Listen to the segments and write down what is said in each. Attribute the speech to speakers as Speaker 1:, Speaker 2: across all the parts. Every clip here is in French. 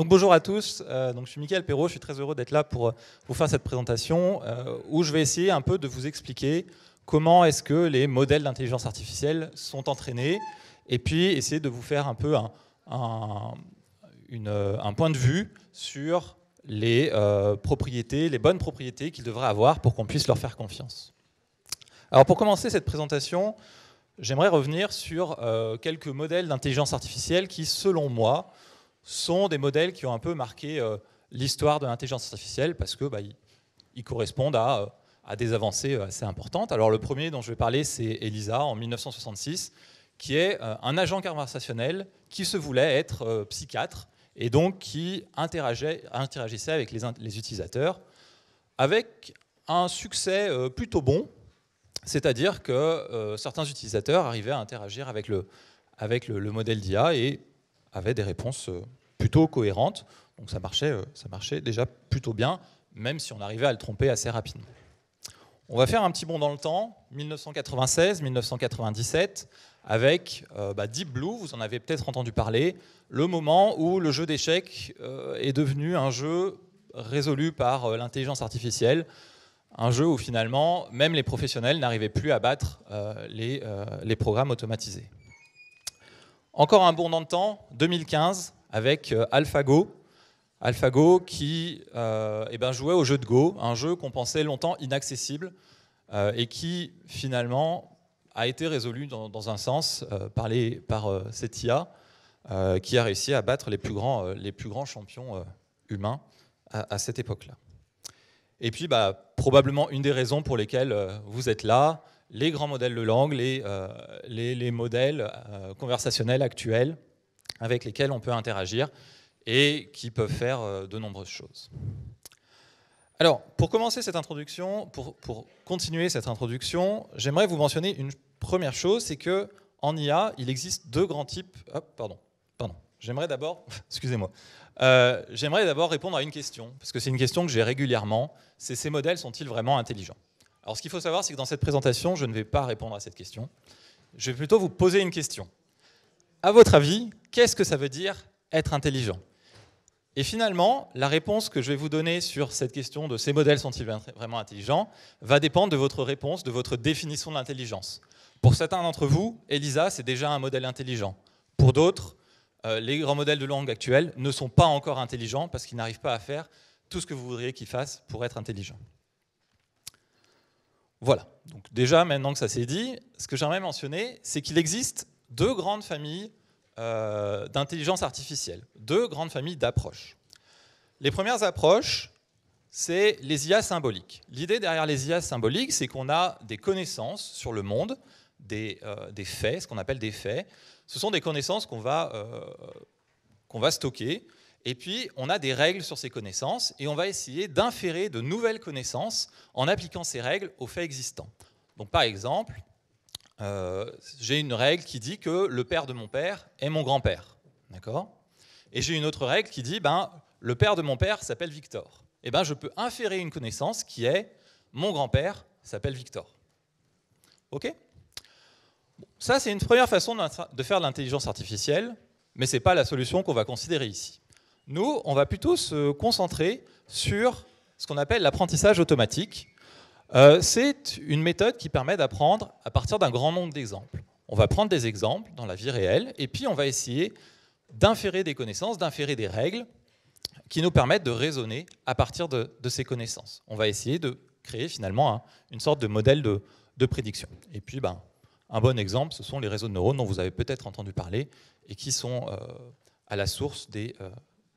Speaker 1: Donc bonjour à tous, euh, donc, je suis Mickaël Perrault, je suis très heureux d'être là pour vous euh, faire cette présentation euh, où je vais essayer un peu de vous expliquer comment est-ce que les modèles d'intelligence artificielle sont entraînés et puis essayer de vous faire un peu un, point de vue sur les propriétés, les bonnes propriétés qu'ils devraient avoir pour qu'on puisse leur faire confiance. Alors pour commencer cette présentation, j'aimerais revenir sur quelques modèles d'intelligence artificielle qui, selon moi, sont des modèles qui ont un peu marqué euh, l'histoire de l'intelligence artificielle parce que bah, ils, correspondent à, euh, des avancées euh, assez importantes. Alors le premier dont je vais parler, c'est ELISA en 1966, qui est un agent conversationnel qui se voulait être psychiatre et donc qui interagissait avec les, utilisateurs avec un succès plutôt bon, c'est-à-dire que certains utilisateurs arrivaient à interagir avec le, avec le modèle d'IA et avaient des réponses plutôt cohérente. Donc ça marchait, euh, ça marchait déjà plutôt bien, même si on arrivait à le tromper assez rapidement. On va faire un petit bond dans le temps, 1996-1997, avec euh, bah, Deep Blue, vous en avez peut-être entendu parler, le moment où le jeu d'échecs euh, est devenu un jeu résolu par l'intelligence artificielle, un jeu où finalement même les professionnels n'arrivaient plus à battre les, les programmes automatisés. Encore un bond dans le temps, 2015, avec euh, AlphaGo. AlphaGo qui euh, eh ben, jouait au jeu de Go, un jeu qu'on pensait longtemps inaccessible euh, et qui finalement a été résolu dans, un sens par, les, cette IA qui a réussi à battre les plus grands, champions humains à, cette époque-là. Et puis bah, probablement une des raisons pour lesquelles vous êtes là, les grands modèles de langue, les modèles conversationnels actuels avec lesquels on peut interagir et qui peuvent faire euh, de nombreuses choses. Alors, pour commencer cette introduction, pour, continuer cette introduction, j'aimerais vous mentionner une première chose, c'est que en IA, il existe deux grands types. pardon, pardon. J'aimerais d'abord, excusez-moi, euh, j'aimerais d'abord répondre à une question, parce que c'est une question que j'ai régulièrement. C'est ces modèles sont-ils vraiment intelligents Alors, ce qu'il faut savoir, c'est que dans cette présentation, je ne vais pas répondre à cette question. Je vais plutôt vous poser une question à votre avis, qu'est-ce que ça veut dire être intelligent Et finalement, la réponse que je vais vous donner sur cette question de ces modèles sont-ils vraiment intelligents va dépendre de votre réponse, de votre définition de l'intelligence. Pour certains d'entre vous, ELISA, c'est déjà un modèle intelligent. Pour d'autres, euh, les grands modèles de langue actuels ne sont pas encore intelligents parce qu'ils n'arrivent pas à faire tout ce que vous voudriez qu'ils fassent pour être intelligents. Voilà. Donc déjà, maintenant que ça s'est dit, ce que j'aimerais mentionner, c'est qu'il existe deux grandes familles euh, d'intelligence artificielle, deux grandes familles d'approches. Les premières approches, c'est les IA symboliques. L'idée derrière les IA symboliques, c'est qu'on a des connaissances sur le monde, euh, des, faits, ce qu'on appelle des faits. Ce sont des connaissances qu'on va, euh, va stocker, et puis on a des règles sur ces connaissances, et on va essayer d'inférer de nouvelles connaissances en appliquant ces règles aux faits existants. Donc par exemple, euh, j'ai une règle qui dit que le père de mon père est mon grand-père. D'accord Et j'ai une autre règle qui dit ben, le père de mon père s'appelle Victor. Et eh ben, je peux inférer une connaissance qui est mon grand-père s'appelle Victor. OK Ça, c'est une première façon de faire de l'intelligence artificielle, mais ce n'est pas la solution qu'on va considérer ici. Nous, on va plutôt se concentrer sur ce qu'on appelle l'apprentissage automatique, euh, c'est une méthode qui permet d'apprendre à partir d'un grand nombre d'exemples. On va prendre des exemples dans la vie réelle et puis on va essayer d'inférer des connaissances, d'inférer des règles qui nous permettent de raisonner à partir de, ces connaissances. On va essayer de créer finalement une sorte de modèle de, prédiction. Et puis, ben, un bon exemple, ce sont les réseaux de neurones dont vous avez peut-être entendu parler et qui sont euh, à la source euh,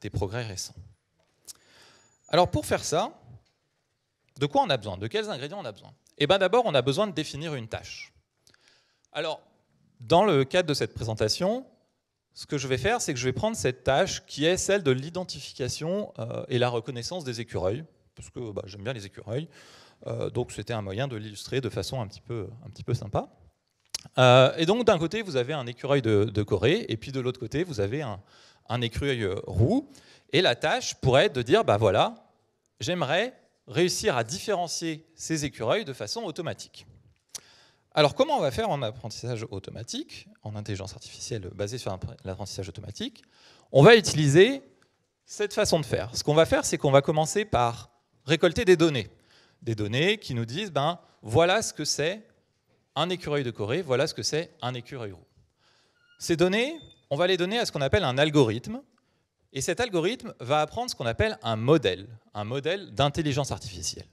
Speaker 1: des progrès récents. Alors pour faire ça, de quoi on a besoin De quels ingrédients on a besoin Eh bien d'abord, on a besoin de définir une tâche. Alors, dans le cadre de cette présentation, ce que je vais faire, c'est que je vais prendre cette tâche qui est celle de l'identification euh, et la reconnaissance des écureuils, parce que bah, j'aime bien les écureuils, euh, donc c'était un moyen de l'illustrer de façon un petit peu, un petit peu sympa. Euh, et donc d'un côté, vous avez un écureuil de, Corée, et puis de l'autre côté, vous avez un, écureuil roux, et la tâche pourrait être de dire, bah voilà, j'aimerais réussir à différencier ces écureuils de façon automatique. Alors comment on va faire en apprentissage automatique, en intelligence artificielle basée sur l'apprentissage automatique On va utiliser cette façon de faire. Ce qu'on va faire, c'est qu'on va commencer par récolter des données. Des données qui nous disent, ben, voilà ce que c'est un écureuil de Corée, voilà ce que c'est un écureuil roux. Ces données, on va les donner à ce qu'on appelle un algorithme. Et cet algorithme va apprendre ce qu'on appelle un modèle, un modèle d'intelligence artificielle.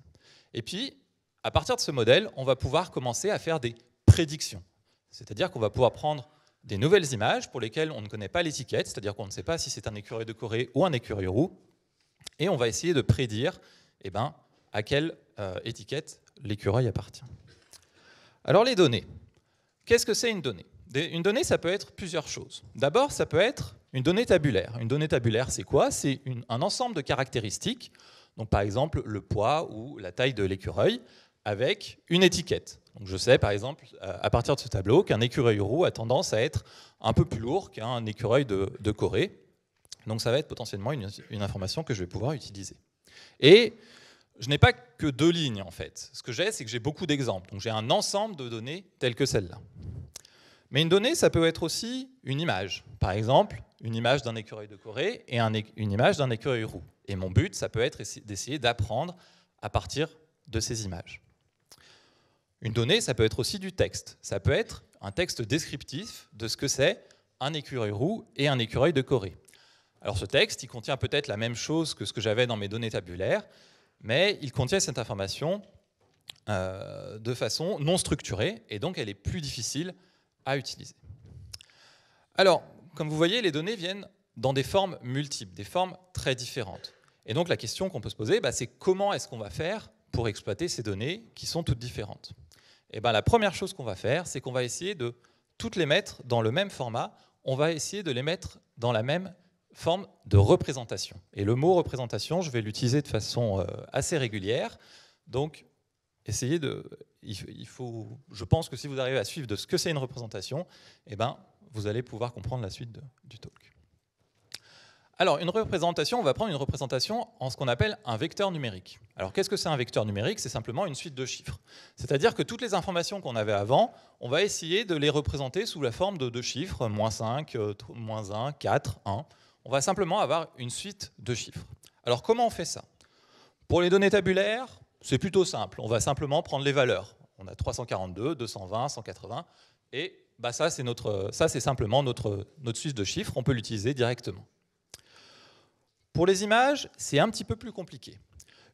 Speaker 1: Et puis, à partir de ce modèle, on va pouvoir commencer à faire des prédictions. C'est-à-dire qu'on va pouvoir prendre des nouvelles images pour lesquelles on ne connaît pas l'étiquette, c'est-à-dire qu'on ne sait pas si c'est un écureuil de Corée ou un écureuil roux, et on va essayer de prédire eh ben, à quelle euh, étiquette l'écureuil appartient. Alors les données. Qu'est-ce que c'est une donnée Une donnée, ça peut être plusieurs choses. D'abord, ça peut être une donnée tabulaire. Une donnée tabulaire, c'est quoi C'est un ensemble de caractéristiques, donc par exemple le poids ou la taille de l'écureuil, avec une étiquette. Donc je sais par exemple euh, à partir de ce tableau qu'un écureuil roux a tendance à être un peu plus lourd qu'un écureuil de, Corée. Donc ça va être potentiellement une, une information que je vais pouvoir utiliser. Et je n'ai pas que deux lignes en fait. Ce que j'ai, c'est que j'ai beaucoup d'exemples. Donc j'ai un ensemble de données telles que celle-là. Mais une donnée, ça peut être aussi une image. Par exemple, une image d'un écureuil de Corée et une image d'un écureuil roux. Et mon but, ça peut être d'essayer d'apprendre à partir de ces images. Une donnée, ça peut être aussi du texte. Ça peut être un texte descriptif de ce que c'est un écureuil roux et un écureuil de Corée. Alors ce texte, il contient peut-être la même chose que ce que j'avais dans mes données tabulaires, mais il contient cette information euh, de façon non structurée, et donc elle est plus difficile à utiliser. Alors, comme vous voyez, les données viennent dans des formes multiples, des formes très différentes. Et donc la question qu'on peut se poser, bah, c'est comment est-ce qu'on va faire pour exploiter ces données qui sont toutes différentes et eh bien, La première chose qu'on va faire, c'est qu'on va essayer de toutes les mettre dans le même format, on va essayer de les mettre dans la même forme de représentation. Et le mot représentation, je vais l'utiliser de façon euh, assez régulière. Donc, essayez de... Il faut, je pense que si vous arrivez à suivre de ce que c'est une représentation, eh ben, vous allez pouvoir comprendre la suite du talk. Alors, une représentation, on va prendre une représentation en ce qu'on appelle un vecteur numérique. Alors, qu'est-ce que c'est un vecteur numérique C'est simplement une suite de chiffres. C'est-à-dire que toutes les informations qu'on avait avant, on va essayer de les représenter sous la forme de, deux chiffres, moins 5, euh, moins 1, 4, 1. On va simplement avoir une suite de chiffres. Alors, comment on fait ça Pour les données tabulaires, c'est plutôt simple. On va simplement prendre les valeurs. On a 342, 220, 180, et bah, ça c'est notre, ça c'est simplement notre notre de chiffres, on peut l'utiliser directement. Pour les images, c'est un petit peu plus compliqué.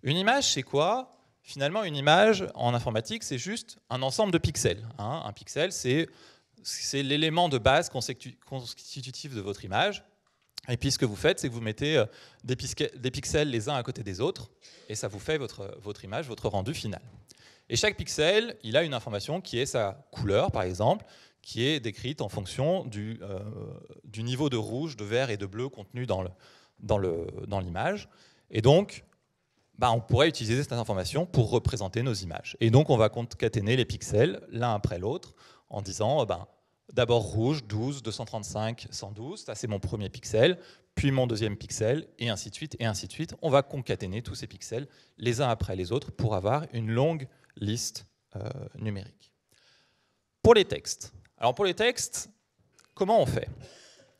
Speaker 1: Une image, c'est quoi Finalement, une image en informatique, c'est juste un ensemble de pixels. Hein. Un pixel, c'est l'élément de base constitutif de votre image. Et puis ce que vous faites, c'est que vous mettez euh, des, pixels les uns à côté des autres, et ça vous fait votre, votre image, votre rendu final. Et chaque pixel, il a une information qui est sa couleur, par exemple, qui est décrite en fonction euh, du, niveau de rouge, de vert et de bleu contenu dans l'image. et donc, bah, on pourrait utiliser cette information pour représenter nos images. Et donc, on va concaténer les pixels l'un après l'autre en disant, euh, ben, d'abord rouge, 12, 235, 112, ça c'est mon premier pixel, puis mon deuxième pixel, et ainsi de suite, et ainsi de suite. On va concaténer tous ces pixels les uns après les autres pour avoir une longue liste euh, numérique. Pour les textes, alors pour les textes, comment on fait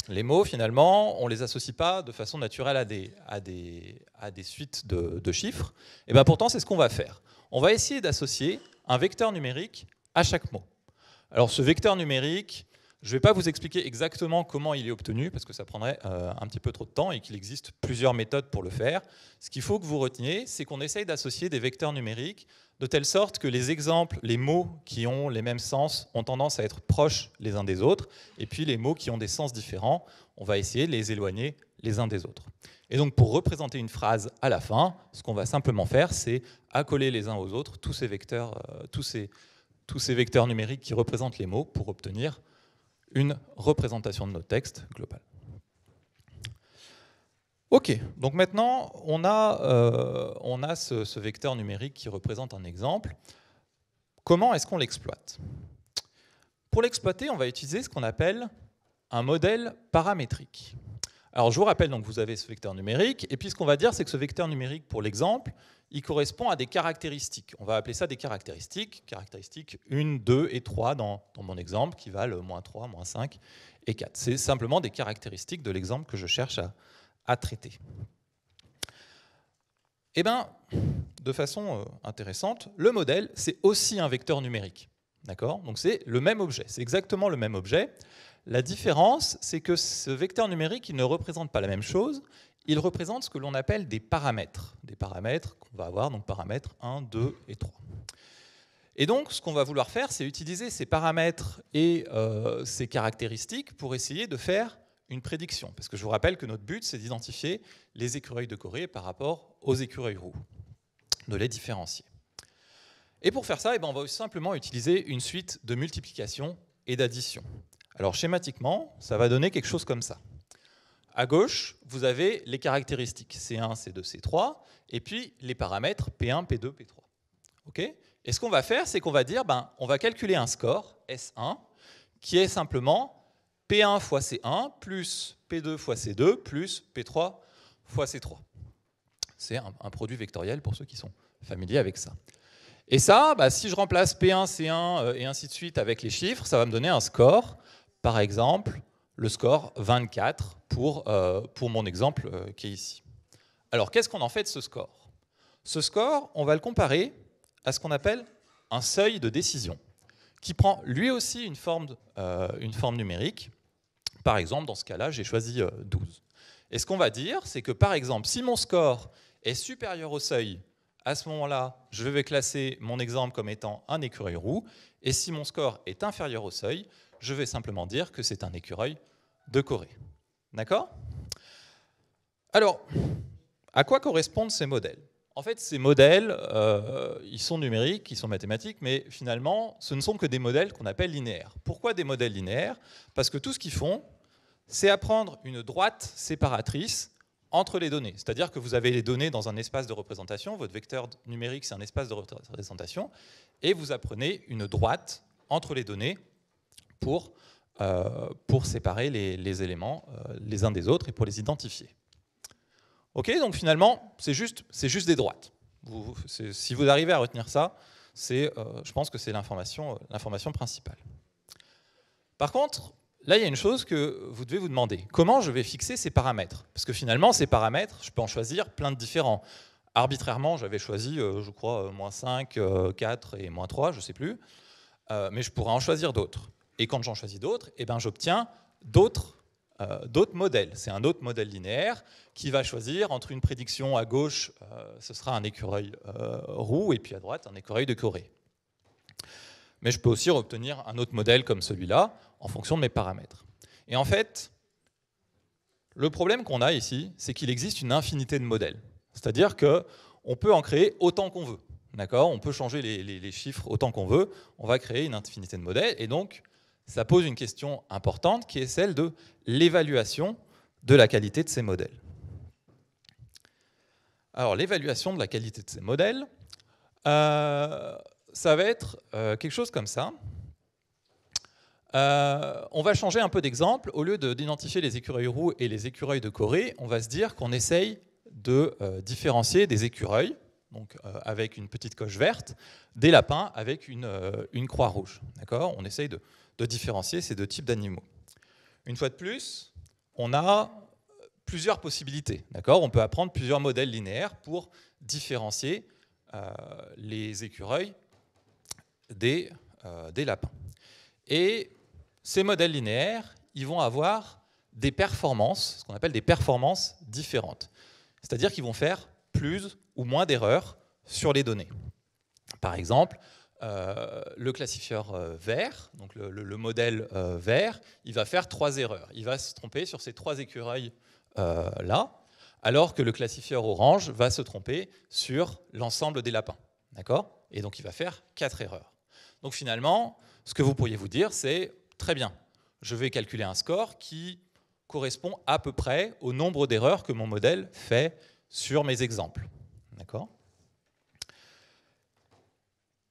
Speaker 1: Les mots, finalement, on ne les associe pas de façon naturelle à des, suites de, de chiffres. Et eh bien pourtant, c'est ce qu'on va faire. On va essayer d'associer un vecteur numérique à chaque mot. Alors ce vecteur numérique, je ne vais pas vous expliquer exactement comment il est obtenu, parce que ça prendrait euh, un petit peu trop de temps et qu'il existe plusieurs méthodes pour le faire. Ce qu'il faut que vous reteniez, c'est qu'on essaye d'associer des vecteurs numériques de telle sorte que les exemples, les mots qui ont les mêmes sens ont tendance à être proches les uns des autres, et puis les mots qui ont des sens différents, on va essayer de les éloigner les uns des autres. Et donc pour représenter une phrase à la fin, ce qu'on va simplement faire, c'est accoler les uns aux autres tous ces vecteurs, euh, tous ces vecteurs numériques qui représentent les mots pour obtenir une représentation de notre texte global. Ok, donc maintenant on a, euh, on a ce, vecteur numérique qui représente un exemple. Comment est-ce qu'on l'exploite Pour l'exploiter, on va utiliser ce qu'on appelle un modèle paramétrique. Alors je vous rappelle, donc vous avez ce vecteur numérique, et puis ce qu'on va dire, c'est que ce vecteur numérique, pour l'exemple, il correspond à des caractéristiques. On va appeler ça des caractéristiques, caractéristiques 1, 2 et 3 dans, mon exemple, qui valent moins 3, moins 5 et 4. C'est simplement des caractéristiques de l'exemple que je cherche à, traiter. Eh bien, de façon euh, intéressante, le modèle, c'est aussi un vecteur numérique. D'accord Donc c'est le même objet, c'est exactement le même objet, la différence, c'est que ce vecteur numérique, il ne représente pas la même chose. Il représente ce que l'on appelle des paramètres. Des paramètres qu'on va avoir, donc paramètres 1, 2 et 3. Et donc, ce qu'on va vouloir faire, c'est utiliser ces paramètres et euh, ces caractéristiques pour essayer de faire une prédiction. Parce que je vous rappelle que notre but, c'est d'identifier les écureuils de Corée par rapport aux écureuils roux, de les différencier. Et pour faire ça, eh ben, on va simplement utiliser une suite de multiplication et d'addition. Alors schématiquement, ça va donner quelque chose comme ça. À gauche, vous avez les caractéristiques C1, C2, C3, et puis les paramètres P1, P2, P3. et ce qu'on va faire, c'est qu'on va dire, ben, on va calculer un score, S1, qui est simplement P1 fois C1 plus P2 fois C2 plus P3 fois C3. C'est un, produit vectoriel pour ceux qui sont familiers avec ça. Et ça, bah, si je remplace P1, C1 euh, et ainsi de suite avec les chiffres, ça va me donner un score par exemple, le score 24 euh, pour, mon exemple euh, qui est ici. Alors, qu'est-ce qu'on en fait de ce score Ce score, on va le comparer à ce qu'on appelle un seuil de décision, qui prend lui aussi une forme, euh, une forme numérique. Par exemple, dans ce cas-là, j'ai choisi 12. Et ce qu'on va dire, c'est que par exemple, si mon score est supérieur au seuil, à ce moment-là, je vais classer mon exemple comme étant un écureuil roux, et si mon score est inférieur au seuil, je vais simplement dire que c'est un écureuil de Corée. D'accord Alors, à quoi correspondent ces modèles En fait, ces modèles, euh, ils sont numériques, ils sont mathématiques, mais finalement, ce ne sont que des modèles qu'on appelle linéaires. Pourquoi des modèles linéaires Parce que tout ce qu'ils font, c'est apprendre une droite séparatrice entre les données. C'est-à-dire que vous avez les données dans un espace de représentation, votre vecteur numérique c'est un espace de représentation, et vous apprenez une droite entre les données pour, euh, pour séparer les, éléments euh, les uns des autres et pour les identifier. Ok, donc finalement, c'est juste, juste des droites. si vous arrivez à retenir ça, euh, je pense que c'est l'information, l'information principale. Par contre, là, il y a une chose que vous devez vous demander. Comment je vais fixer ces paramètres Parce que finalement, ces paramètres, je peux en choisir plein de différents. Arbitrairement, j'avais choisi, je crois, moins 5, 4 et moins 3, je ne sais plus. mais je pourrais en choisir d'autres. Et quand j'en choisis d'autres, eh ben, j'obtiens d'autres euh, d'autres modèles. C'est un autre modèle linéaire qui va choisir entre une prédiction à gauche, euh, ce sera un écureuil euh, roux, et puis à droite, un écureuil de Corée. Mais je peux aussi obtenir un autre modèle comme celui-là en fonction de mes paramètres. Et en fait, le problème qu'on a ici, c'est qu'il existe une infinité de modèles. C'est-à-dire que on peut en créer autant qu'on veut. D'accord On peut changer les, les chiffres autant qu'on veut. On va créer une infinité de modèles. Et donc, ça pose une question importante qui est celle de l'évaluation de la qualité de ces modèles. Alors l'évaluation de la qualité de ces modèles, euh, ça va être euh, quelque chose comme ça. Euh, on va changer un peu d'exemple. Au lieu d'identifier les écureuils roux et les écureuils de Corée, on va se dire qu'on essaye de différencier des écureuils, donc avec une petite coche verte, des lapins avec une, une croix rouge. D'accord On essaye de, de différencier ces deux types d'animaux. Une fois de plus, on a plusieurs possibilités. D'accord on peut apprendre plusieurs modèles linéaires pour différencier euh, les écureuils des, euh, des lapins. Et ces modèles linéaires, ils vont avoir des performances, ce qu'on appelle des performances différentes. C'est-à-dire qu'ils vont faire plus ou moins d'erreurs sur les données. Par exemple, euh, le classifieur euh, vert, donc le, modèle euh, vert, il va faire trois erreurs. Il va se tromper sur ces trois écureuils là, alors que le classifieur orange va se tromper sur l'ensemble des lapins. D'accord Et donc il va faire quatre erreurs. Donc finalement, ce que vous pourriez vous dire, c'est très bien, je vais calculer un score qui correspond à peu près au nombre d'erreurs que mon modèle fait sur mes exemples. D'accord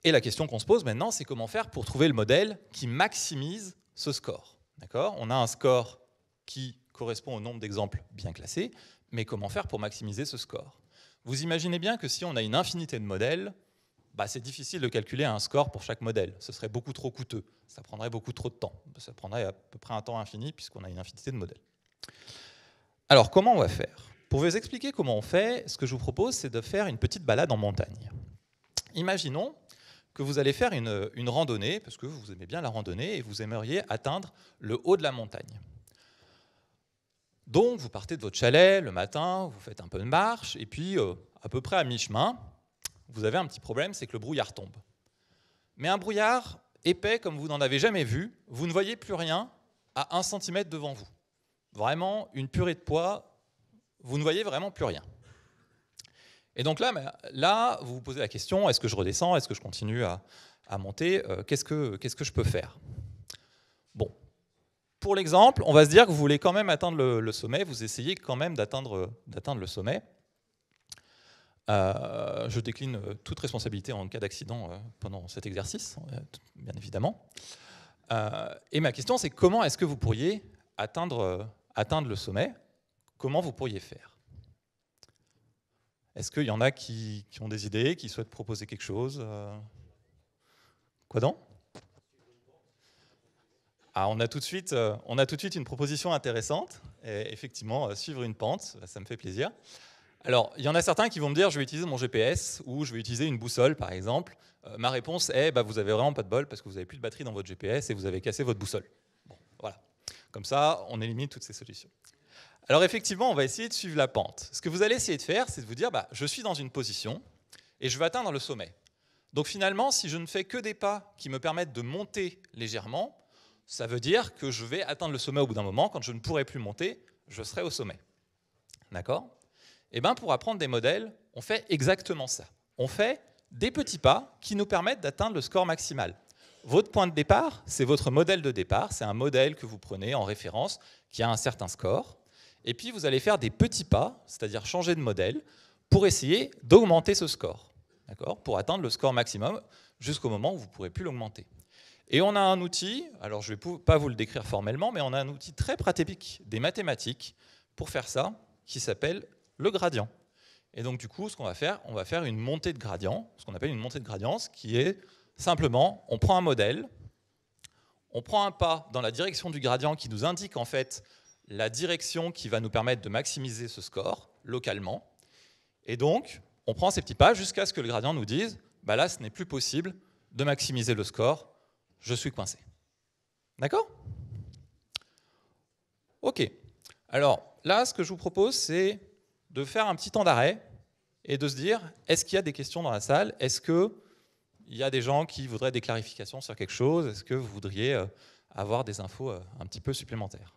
Speaker 1: et la question qu'on se pose maintenant, c'est comment faire pour trouver le modèle qui maximise ce score. D'accord On a un score qui correspond au nombre d'exemples bien classés, mais comment faire pour maximiser ce score Vous imaginez bien que si on a une infinité de modèles, bah c'est difficile de calculer un score pour chaque modèle. Ce serait beaucoup trop coûteux. Ça prendrait beaucoup trop de temps. Ça prendrait à peu près un temps infini puisqu'on a une infinité de modèles. Alors comment on va faire Pour vous expliquer comment on fait, ce que je vous propose, c'est de faire une petite balade en montagne. Imaginons que vous allez faire une, randonnée, parce que vous aimez bien la randonnée et vous aimeriez atteindre le haut de la montagne. Donc, vous partez de votre chalet le matin, vous faites un peu de marche, et puis, euh, à peu près à mi-chemin, vous avez un petit problème, c'est que le brouillard tombe. Mais un brouillard épais comme vous n'en avez jamais vu, vous ne voyez plus rien à un centimètre devant vous. Vraiment, une purée de poids, vous ne voyez vraiment plus rien. Et donc là, là, vous vous posez la question, est-ce que je redescends, est-ce que je continue à, à monter, euh, qu'est-ce que je peux faire Bon, pour l'exemple, on va se dire que vous voulez quand même atteindre le, sommet, vous essayez quand même d'atteindre le sommet. Euh, je décline euh, toute responsabilité en cas d'accident pendant cet exercice, bien évidemment. et ma question, c'est comment est-ce que vous pourriez atteindre, atteindre le sommet Comment vous pourriez faire est-ce qu'il y en a qui, ont des idées, qui souhaitent proposer quelque chose euh Quoi donc ah, on, a tout de suite, euh, on a tout de suite une proposition intéressante. effectivement, euh, suivre une pente, bah, ça me fait plaisir. Alors, il y en a certains qui vont me dire, je vais utiliser mon GPS ou je vais utiliser une boussole, par exemple. ma réponse est, bah, vous avez vraiment pas de bol parce que vous n'avez plus de batterie dans votre GPS et vous avez cassé votre boussole. voilà. Comme ça, on élimine toutes ces solutions. Alors effectivement, on va essayer de suivre la pente. Ce que vous allez essayer de faire, c'est de vous dire, bah, je suis dans une position et je vais atteindre le sommet. Donc finalement, si je ne fais que des pas qui me permettent de monter légèrement, ça veut dire que je vais atteindre le sommet au bout d'un moment. Quand je ne pourrai plus monter, je serai au sommet. D'accord Eh bien, pour apprendre des modèles, on fait exactement ça. On fait des petits pas qui nous permettent d'atteindre le score maximal. Votre point de départ, c'est votre modèle de départ. C'est un modèle que vous prenez en référence qui a un certain score. Et puis vous allez faire des petits pas, c'est-à-dire changer de modèle, pour essayer d'augmenter ce score, d'accord, pour atteindre le score maximum jusqu'au moment où vous ne pourrez plus l'augmenter. Et on a un outil, alors je ne vais pas vous le décrire formellement, mais on a un outil très pratique des mathématiques pour faire ça, qui s'appelle le gradient. Et donc du coup, ce qu'on va faire, on va faire une montée de gradient, ce qu'on appelle une montée de gradient, qui est simplement, on prend un modèle, on prend un pas dans la direction du gradient qui nous indique en fait la direction qui va nous permettre de maximiser ce score localement. Et donc, on prend ces petits pas jusqu'à ce que le gradient nous dise bah là, ce n'est plus possible de maximiser le score, je suis coincé. D'accord Ok. Alors là, ce que je vous propose, c'est de faire un petit temps d'arrêt et de se dire est-ce qu'il y a des questions dans la salle Est-ce qu'il y a des gens qui voudraient des clarifications sur quelque chose Est-ce que vous voudriez euh, avoir des infos euh, un petit peu supplémentaires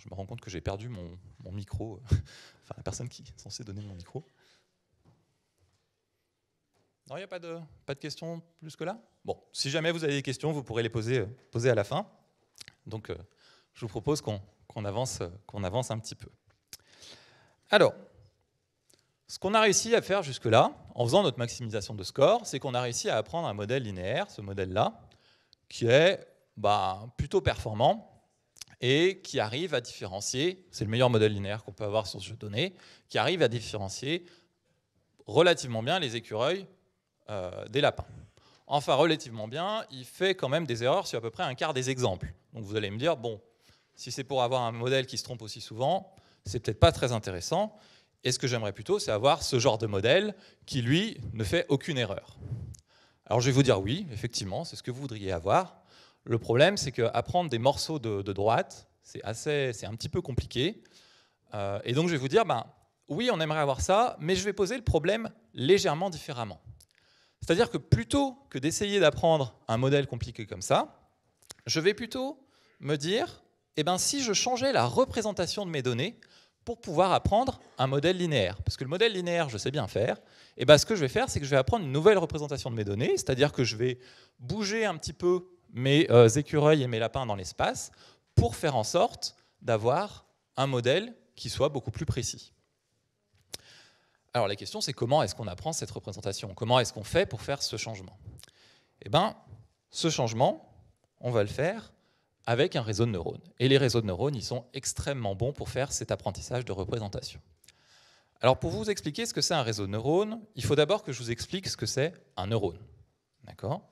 Speaker 1: je me rends compte que j'ai perdu mon, micro, euh, enfin la personne qui est censée donner mon micro. Non, il n'y a pas de, pas de questions plus que là Bon, si jamais vous avez des questions, vous pourrez les poser, euh, poser à la fin. Donc, euh, je vous propose qu'on avance, qu'on avance un petit peu. Alors, ce qu'on a réussi à faire jusque-là, en faisant notre maximisation de score, c'est qu'on a réussi à apprendre un modèle linéaire, ce modèle-là, qui est bah, plutôt performant, et qui arrive à différencier, c'est le meilleur modèle linéaire qu'on peut avoir sur ce jeu de données, qui arrive à différencier relativement bien les écureuils euh, des lapins. Enfin, relativement bien, il fait quand même des erreurs sur à peu près un quart des exemples. Donc vous allez me dire, bon, si c'est pour avoir un modèle qui se trompe aussi souvent, c'est peut-être pas très intéressant. Et ce que j'aimerais plutôt, c'est avoir ce genre de modèle qui, lui, ne fait aucune erreur. Alors je vais vous dire oui, effectivement, c'est ce que vous voudriez avoir. Le problème, c'est qu'apprendre des morceaux de, droite, c'est assez, c'est un petit peu compliqué. Euh, et donc, je vais vous dire, ben, oui, on aimerait avoir ça, mais je vais poser le problème légèrement différemment. C'est-à-dire que plutôt que d'essayer d'apprendre un modèle compliqué comme ça, je vais plutôt me dire, eh ben, si je changeais la représentation de mes données pour pouvoir apprendre un modèle linéaire, parce que le modèle linéaire, je sais bien faire, Et eh ben, ce que je vais faire, c'est que je vais apprendre une nouvelle représentation de mes données, c'est-à-dire que je vais bouger un petit peu mes euh, écureuils et mes lapins dans l'espace pour faire en sorte d'avoir un modèle qui soit beaucoup plus précis. Alors la question c'est comment est-ce qu'on apprend cette représentation Comment est-ce qu'on fait pour faire ce changement Eh bien, ce changement, on va le faire avec un réseau de neurones. Et les réseaux de neurones, ils sont extrêmement bons pour faire cet apprentissage de représentation. Alors pour vous expliquer ce que c'est un réseau de neurones, il faut d'abord que je vous explique ce que c'est un neurone. D'accord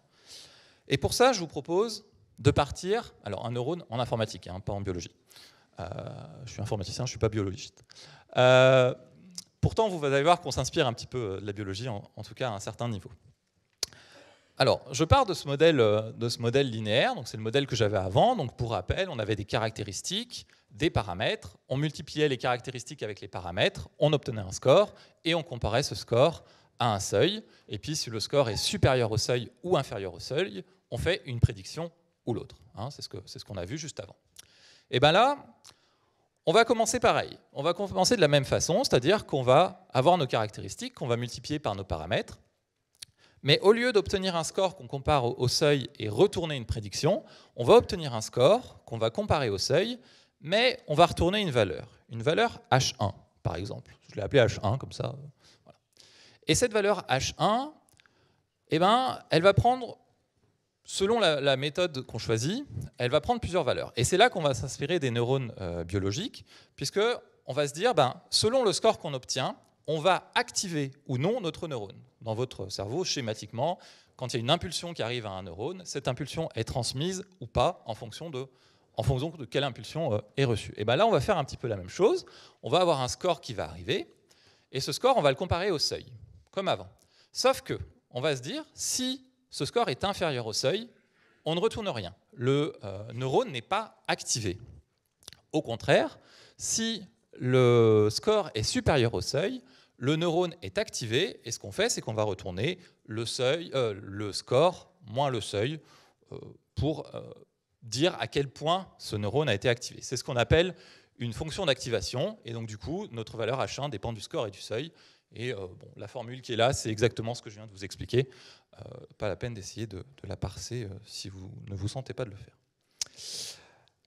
Speaker 1: et pour ça, je vous propose de partir, alors un neurone en informatique, hein, pas en biologie. Euh, je suis informaticien, je ne suis pas biologiste. Euh, pourtant, vous allez voir qu'on s'inspire un petit peu euh, de la biologie, en, tout cas à un certain niveau. Alors, je pars de ce modèle, de ce modèle linéaire, donc c'est le modèle que j'avais avant. Donc, pour rappel, on avait des caractéristiques, des paramètres, on multipliait les caractéristiques avec les paramètres, on obtenait un score et on comparait ce score à un seuil. Et puis, si le score est supérieur au seuil ou inférieur au seuil, on fait une prédiction ou l'autre. Hein, c'est ce qu'on a vu juste avant. Et eh bien là, on va commencer pareil. On va commencer de la même façon, c'est-à-dire qu'on va avoir nos caractéristiques, qu'on va multiplier par nos paramètres. Mais au lieu d'obtenir un score qu'on compare au, seuil et retourner une prédiction, on va obtenir un score qu'on va comparer au seuil, mais on va retourner une valeur. Une valeur H1, par exemple. Je l'ai appelée H1 comme ça. Et cette valeur H1, eh ben, elle va prendre selon la, méthode qu'on choisit, elle va prendre plusieurs valeurs. Et c'est là qu'on va s'inspirer des neurones euh, biologiques, puisque on va se dire, ben, selon le score qu'on obtient, on va activer ou non notre neurone. Dans votre cerveau, schématiquement, quand il y a une impulsion qui arrive à un neurone, cette impulsion est transmise ou pas en fonction de, en fonction de quelle impulsion euh, est reçue. Et ben là, on va faire un petit peu la même chose. On va avoir un score qui va arriver, et ce score, on va le comparer au seuil, comme avant. Sauf que, on va se dire, si ce score est inférieur au seuil, on ne retourne rien. Le euh, neurone n'est pas activé. Au contraire, si le score est supérieur au seuil, le neurone est activé et ce qu'on fait, c'est qu'on va retourner le, seuil, euh, le score moins le seuil euh, pour dire à quel point ce neurone a été activé. C'est ce qu'on appelle une fonction d'activation et donc du coup, notre valeur H1 dépend du score et du seuil et euh, la formule qui est là, c'est exactement ce que je viens de vous expliquer. Euh, pas la peine d'essayer de, la parser euh, si vous ne vous sentez pas de le faire.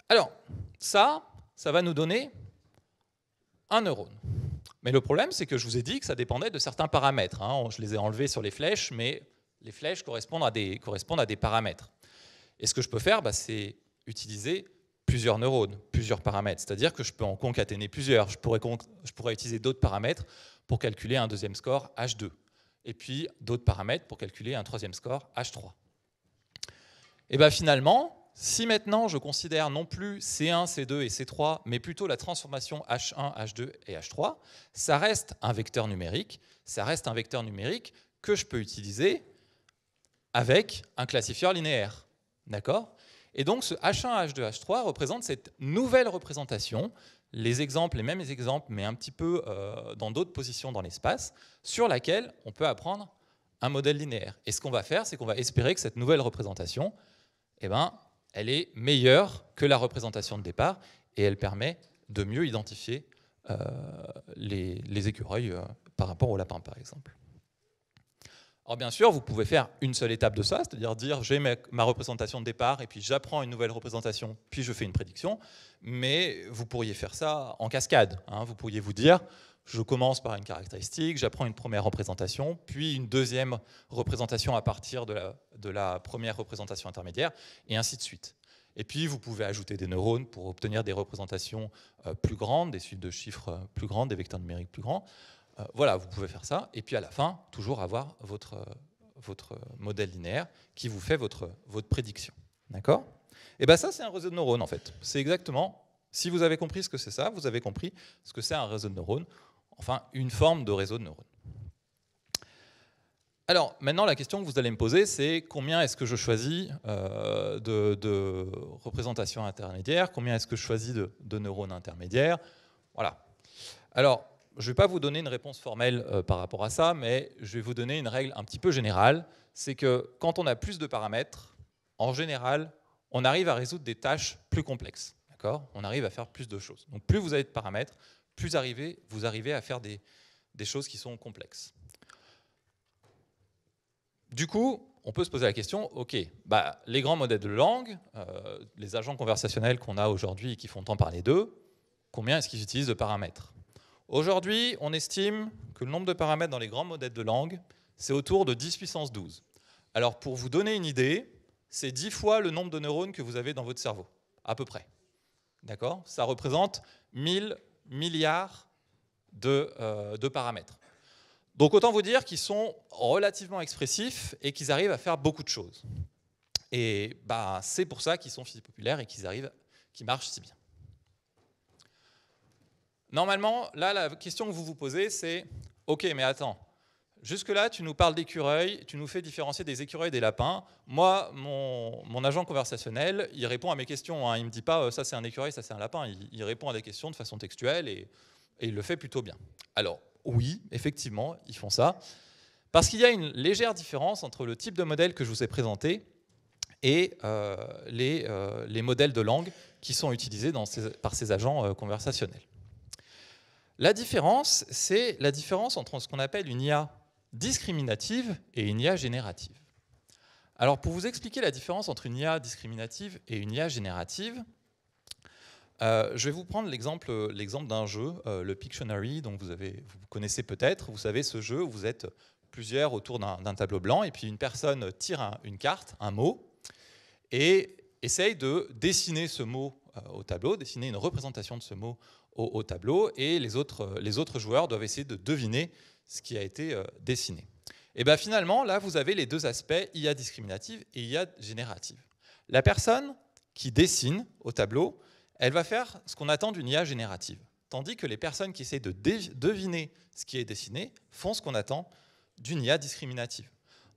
Speaker 1: Alors, ça, ça va nous donner un neurone. Mais le problème, c'est que je vous ai dit que ça dépendait de certains paramètres. Hein. Je les ai enlevés sur les flèches, mais les flèches correspondent à des, correspondent à des paramètres. Et ce que je peux faire, bah, c'est utiliser plusieurs neurones, plusieurs paramètres. C'est-à-dire que je peux en concaténer plusieurs. Je pourrais, je pourrais utiliser d'autres paramètres pour calculer un deuxième score H2, et puis d'autres paramètres pour calculer un troisième score H3. Et eh bien finalement, si maintenant je considère non plus C1, C2 et C3, mais plutôt la transformation H1, H2 et H3, ça reste un vecteur numérique, ça reste un vecteur numérique que je peux utiliser avec un classifieur linéaire. D'accord Et donc ce H1, H2, H3 représente cette nouvelle représentation les exemples, les mêmes exemples, mais un petit peu euh, dans d'autres positions dans l'espace, sur laquelle on peut apprendre un modèle linéaire. Et ce qu'on va faire, c'est qu'on va espérer que cette nouvelle représentation, eh ben, elle est meilleure que la représentation de départ, et elle permet de mieux identifier euh, les, écureuils euh, par rapport au lapin, par exemple. Alors bien sûr, vous pouvez faire une seule étape de ça, c'est-à-dire dire, j'ai ma, représentation de départ et puis j'apprends une nouvelle représentation, puis je fais une prédiction, mais vous pourriez faire ça en cascade. Hein. Vous pourriez vous dire je commence par une caractéristique, j'apprends une première représentation, puis une deuxième représentation à partir de la, de la première représentation intermédiaire, et ainsi de suite. Et puis, vous pouvez ajouter des neurones pour obtenir des représentations euh, plus grandes, des suites de chiffres euh, plus grandes, des vecteurs numériques plus grands. Euh, voilà, vous pouvez faire ça. Et puis à la fin, toujours avoir votre, euh, modèle linéaire qui vous fait votre, prédiction. D'accord Et eh bien ça, c'est un réseau de neurones en fait. C'est exactement, si vous avez compris ce que c'est ça, vous avez compris ce que c'est un réseau de neurones, enfin une forme de réseau de neurones. Alors maintenant, la question que vous allez me poser, c'est combien est-ce que je choisis euh, de, de, représentations intermédiaires, combien est-ce que je choisis de, de neurones intermédiaires. Voilà. Alors, je ne vais pas vous donner une réponse formelle euh, par rapport à ça, mais je vais vous donner une règle un petit peu générale. C'est que quand on a plus de paramètres, en général, on arrive à résoudre des tâches plus complexes. On arrive à faire plus de choses. Donc plus vous avez de paramètres, plus vous arrivez à faire des, choses qui sont complexes. Du coup, on peut se poser la question, ok, bah, les grands modèles de langue, euh, les agents conversationnels qu'on a aujourd'hui et qui font tant parler d'eux, combien est-ce qu'ils utilisent de paramètres Aujourd'hui, on estime que le nombre de paramètres dans les grands modèles de langue, c'est autour de 10 puissance 12. Alors pour vous donner une idée, c'est 10 fois le nombre de neurones que vous avez dans votre cerveau, à peu près. D'accord Ça représente 1000 milliards euh, de, paramètres. Donc autant vous dire qu'ils sont relativement expressifs et qu'ils arrivent à faire beaucoup de choses. Et bah, c'est pour ça qu'ils sont si populaires et qu'ils arrivent, qu'ils marchent si bien normalement, là, la question que vous vous posez, c'est Ok, mais attends, jusque-là, tu nous parles d'écureuils, tu nous fais différencier des écureuils des lapins. Moi, mon, agent conversationnel, il répond à mes questions. Hein. Il ne me dit pas euh, ça, c'est un écureuil, ça, c'est un lapin. Il, répond à des questions de façon textuelle et, il le fait plutôt bien. Alors, oui, effectivement, ils font ça. Parce qu'il y a une légère différence entre le type de modèle que je vous ai présenté et euh, les, euh, les, modèles de langue qui sont utilisés dans par ces agents conversationnels. La différence, c'est la différence entre ce qu'on appelle une IA discriminative et une IA générative. Alors pour vous expliquer la différence entre une IA discriminative et une IA générative, euh, je vais vous prendre l'exemple, d'un jeu, euh, le Pictionary, dont vous, avez, vous connaissez peut-être. Vous savez, ce jeu où vous êtes plusieurs autour d'un, tableau blanc, et puis une personne tire une carte, un mot, et essaye de dessiner ce mot euh, au tableau, dessiner une représentation de ce mot au, tableau et les autres, euh, les autres joueurs doivent essayer de deviner ce qui a été euh, dessiné. Et bien finalement, là, vous avez les deux aspects, IA discriminative et IA générative. La personne qui dessine au tableau, elle va faire ce qu'on attend d'une IA générative, tandis que les personnes qui essayent de deviner ce qui est dessiné font ce qu'on attend d'une IA discriminative.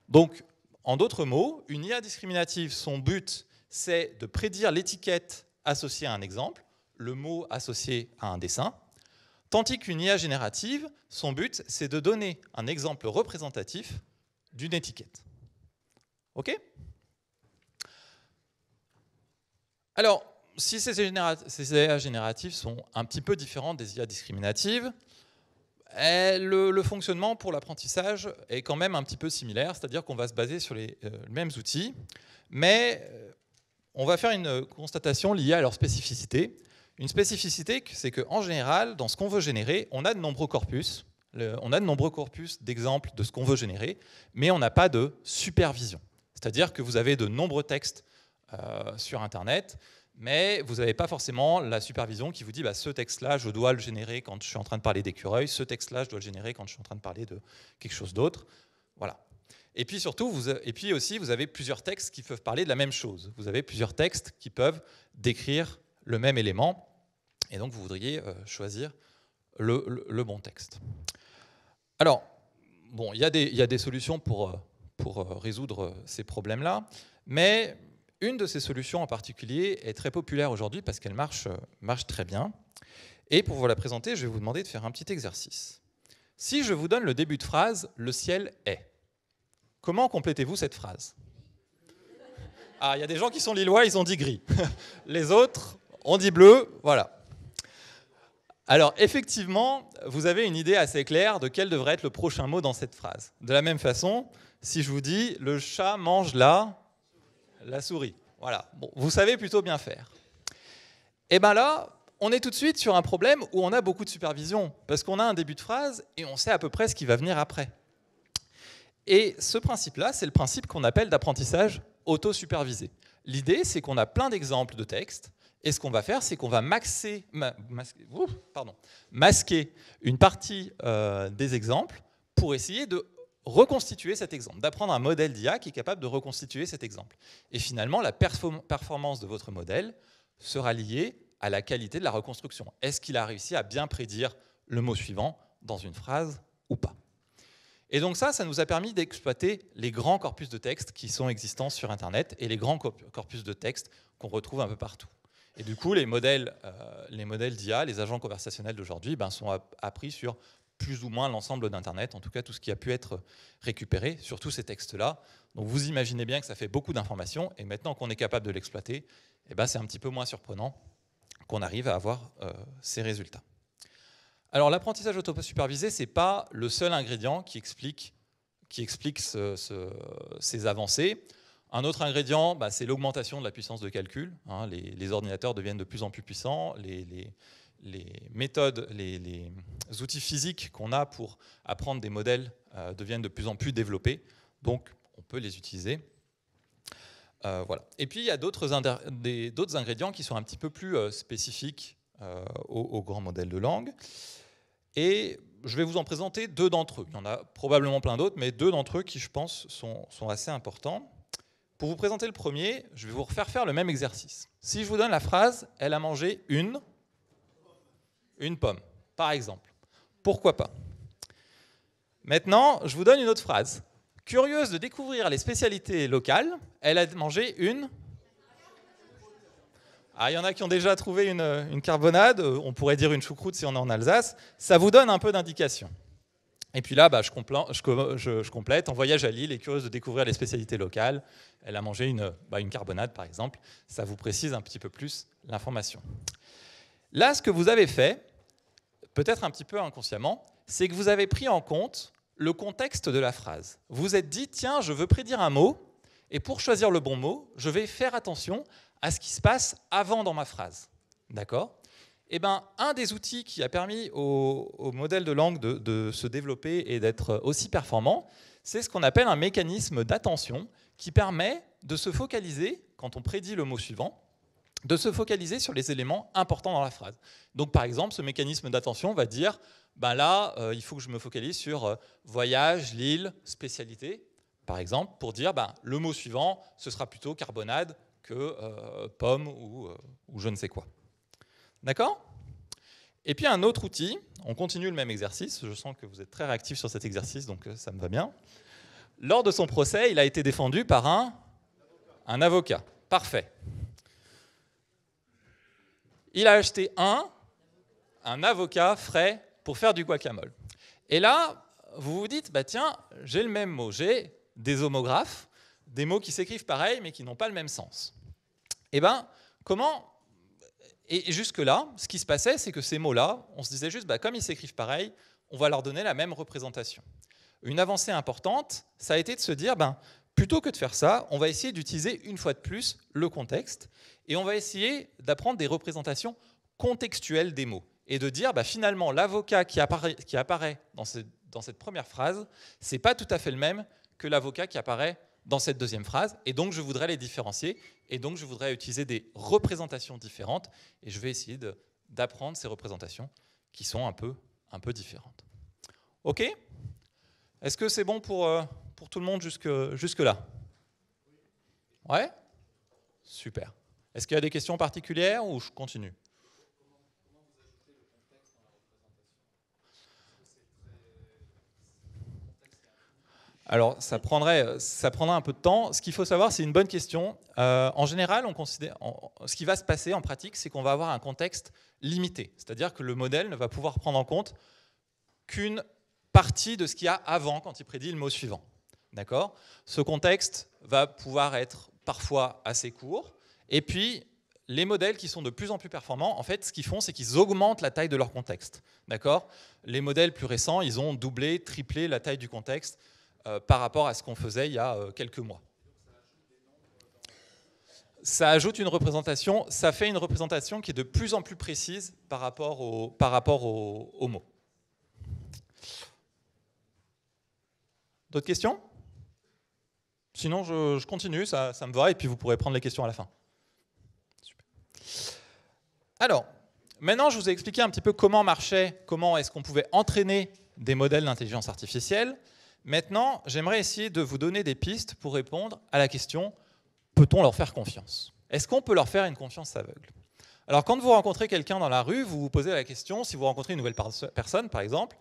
Speaker 1: Donc, en d'autres mots, une IA discriminative, son but, c'est de prédire l'étiquette associée à un exemple, le mot associé à un dessin, tandis qu'une IA générative, son but, c'est de donner un exemple représentatif d'une étiquette. OK Alors, si ces, IA génératives sont un petit peu différentes des IA discriminatives, eh, le, fonctionnement pour l'apprentissage est quand même un petit peu similaire, c'est-à-dire qu'on va se baser sur les euh, mêmes outils, mais euh, on va faire une constatation liée à leur spécificité. Une spécificité, c'est qu'en général, dans ce qu'on veut générer, on a de nombreux corpus, on a de nombreux corpus d'exemples de ce qu'on veut générer, mais on n'a pas de supervision. C'est-à-dire que vous avez de nombreux textes euh, sur Internet, mais vous n'avez pas forcément la supervision qui vous dit bah, ce texte-là, je dois le générer quand je suis en train de parler d'écureuil, ce texte-là, je dois le générer quand je suis en train de parler de quelque chose d'autre. Voilà. Et puis surtout, vous, et puis aussi, vous avez plusieurs textes qui peuvent parler de la même chose. Vous avez plusieurs textes qui peuvent décrire le même élément, et donc vous voudriez euh, choisir le, bon texte. Alors, bon, il y, a des solutions pour, euh, pour euh, résoudre ces problèmes-là, mais une de ces solutions en particulier est très populaire aujourd'hui parce qu'elle marche, marche très bien. Et pour vous la présenter, je vais vous demander de faire un petit exercice. Si je vous donne le début de phrase, le ciel est, comment complétez-vous cette phrase Ah, il y a des gens qui sont lillois, ils ont dit gris. Les autres, on dit bleu, voilà. Alors effectivement, vous avez une idée assez claire de quel devrait être le prochain mot dans cette phrase. De la même façon, si je vous dis le chat mange la, la souris, voilà, vous savez plutôt bien faire. Et eh bien là, on est tout de suite sur un problème où on a beaucoup de supervision, parce qu'on a un début de phrase et on sait à peu près ce qui va venir après. Et ce principe-là, c'est le principe qu'on appelle d'apprentissage auto-supervisé. L'idée, c'est qu'on a plein d'exemples de textes et ce qu'on va faire, c'est qu'on va masquer, une partie euh, des exemples pour essayer de reconstituer cet exemple, d'apprendre un modèle d'IA qui est capable de reconstituer cet exemple. Et finalement, la performance de votre modèle sera liée à la qualité de la reconstruction. Est-ce qu'il a réussi à bien prédire le mot suivant dans une phrase ou pas Et donc ça, ça nous a permis d'exploiter les grands corpus de textes qui sont existants sur Internet et les grands corpus de textes qu'on retrouve un peu partout. Et du coup, les modèles, euh, les modèles d'IA, les agents conversationnels d'aujourd'hui, ben, sont appris sur plus ou moins l'ensemble d'Internet, en tout cas tout ce qui a pu être récupéré sur tous ces textes-là. Donc vous imaginez bien que ça fait beaucoup d'informations, et maintenant qu'on est capable de l'exploiter, eh ben, c'est un petit peu moins surprenant qu'on arrive à avoir euh, ces résultats. Alors l'apprentissage auto ce n'est pas le seul ingrédient qui explique, qui explique ces avancées. Un autre ingrédient, bah, c'est l'augmentation de la puissance de calcul. Hein. les, ordinateurs deviennent de plus en plus puissants. Les, méthodes, les, outils physiques qu'on a pour apprendre des modèles euh, deviennent de plus en plus développés. Donc, on peut les utiliser. Euh, voilà. Et puis, il y a d'autres ingrédients qui sont un petit peu plus euh, spécifiques aux, grands modèles de langue. Et je vais vous en présenter deux d'entre eux. Il y en a probablement plein d'autres, mais deux d'entre eux qui, je pense, sont assez importants. Pour vous présenter le premier, je vais vous refaire faire le même exercice. Si je vous donne la phrase « elle a mangé une… » Une pomme, par exemple. Pourquoi pas Maintenant, je vous donne une autre phrase. Curieuse de découvrir les spécialités locales, elle a mangé une… Ah, il y en a qui ont déjà trouvé une, une carbonade, euh, on pourrait dire une choucroute si on est en Alsace. Ça vous donne un peu d'indication. Et puis là, bah, je, complète, en voyage à Lille est curieuse de découvrir les spécialités locales. Elle a mangé une, bah, carbonade, par exemple. Ça vous précise un petit peu plus l'information. Là, ce que vous avez fait, peut-être un petit peu inconsciemment, c'est que vous avez pris en compte le contexte de la phrase. Vous êtes dit, tiens, je veux prédire un mot, et pour choisir le bon mot, je vais faire attention à ce qui se passe avant dans ma phrase. D'accord eh ben, un des outils qui a permis au, modèle de langue de, se développer et d'être aussi performant, c'est ce qu'on appelle un mécanisme d'attention qui permet de se focaliser, quand on prédit le mot suivant, de se focaliser sur les éléments importants dans la phrase. Donc par exemple, ce mécanisme d'attention va dire, ben là, euh, il faut que je me focalise sur euh, voyage, l'île, spécialité, par exemple, pour dire, ben, le mot suivant, ce sera plutôt carbonade que euh, pomme ou je ne sais quoi. D'accord Et puis un autre outil, on continue le même exercice, je sens que vous êtes très réactif sur cet exercice, donc euh, ça me va bien. Lors de son procès, il a été défendu par un, un avocat. Parfait. Il a acheté un, un avocat frais pour faire du guacamole. Et là, vous vous dites, bah tiens, j'ai le même mot, j'ai des homographes, des mots qui s'écrivent pareil mais qui n'ont pas le même sens. Et eh bien, comment et jusque-là, ce qui se passait, c'est que ces mots-là, on se disait juste, bah, comme ils s'écrivent pareil, on va leur donner la même représentation. Une avancée importante, ça a été de se dire, ben, plutôt que de faire ça, on va essayer d'utiliser une fois de plus le contexte, et on va essayer d'apprendre des représentations contextuelles des mots, et de dire, bah, finalement, l'avocat qui apparaît, dans, dans cette première phrase, c'est pas tout à fait le même que l'avocat qui apparaît dans cette deuxième phrase, et donc je voudrais les différencier, et donc je voudrais utiliser des représentations différentes, et je vais essayer d'apprendre ces représentations qui sont un peu, un peu différentes. OK Est-ce que c'est bon pour, euh, pour tout le monde jusque-là Ouais Super. Est-ce qu'il y a des questions particulières ou je continue Alors, ça prendrait, un peu de temps. Ce qu'il faut savoir, c'est une bonne question. Euh, en général, on considère, ce qui va se passer en pratique, c'est qu'on va avoir un contexte limité. C'est-à-dire que le modèle ne va pouvoir prendre en compte qu'une partie de ce qu'il y a avant quand il prédit le mot suivant. D'accord Ce contexte va pouvoir être parfois assez court. Et puis, les modèles qui sont de plus en plus performants, en fait, ce qu'ils font, c'est qu'ils augmentent la taille de leur contexte. D'accord Les modèles plus récents, ils ont doublé, triplé la taille du contexte euh, par rapport à ce qu'on faisait il y a euh, quelques mois. Ça ajoute une représentation, ça fait une représentation qui est de plus en plus précise par rapport, aux mots. D'autres questions Sinon, je, continue, ça, me va, et puis vous pourrez prendre les questions à la fin. Alors, maintenant, je vous ai expliqué un petit peu comment marchait, comment est-ce qu'on pouvait entraîner des modèles d'intelligence artificielle. Maintenant, j'aimerais essayer de vous donner des pistes pour répondre à la question peut-on leur faire confiance Est-ce qu'on peut leur faire une confiance aveugle Alors, quand vous rencontrez quelqu'un dans la rue, vous vous posez la question si vous rencontrez une nouvelle personne, par exemple,